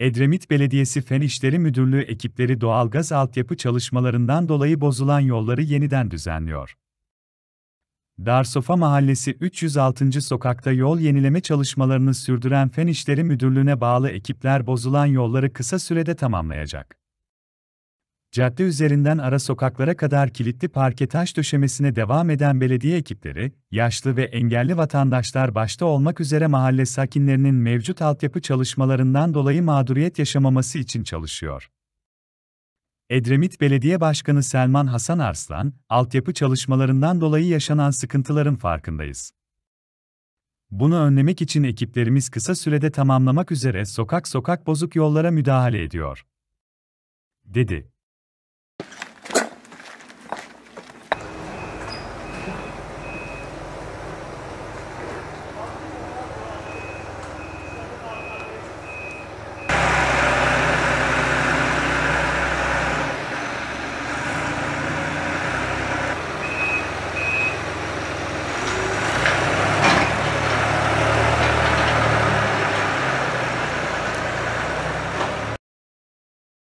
Edremit Belediyesi Fen İşleri Müdürlüğü ekipleri doğalgaz altyapı çalışmalarından dolayı bozulan yolları yeniden düzenliyor. Darsofa Mahallesi 306. sokakta yol yenileme çalışmalarını sürdüren Fen İşleri Müdürlüğü'ne bağlı ekipler bozulan yolları kısa sürede tamamlayacak cadde üzerinden ara sokaklara kadar kilitli parke taş döşemesine devam eden belediye ekipleri, yaşlı ve engelli vatandaşlar başta olmak üzere mahalle sakinlerinin mevcut altyapı çalışmalarından dolayı mağduriyet yaşamaması için çalışıyor. Edremit Belediye Başkanı Selman Hasan Arslan, altyapı çalışmalarından dolayı yaşanan sıkıntıların farkındayız. Bunu önlemek için ekiplerimiz kısa sürede tamamlamak üzere sokak sokak bozuk yollara müdahale ediyor. Dedi.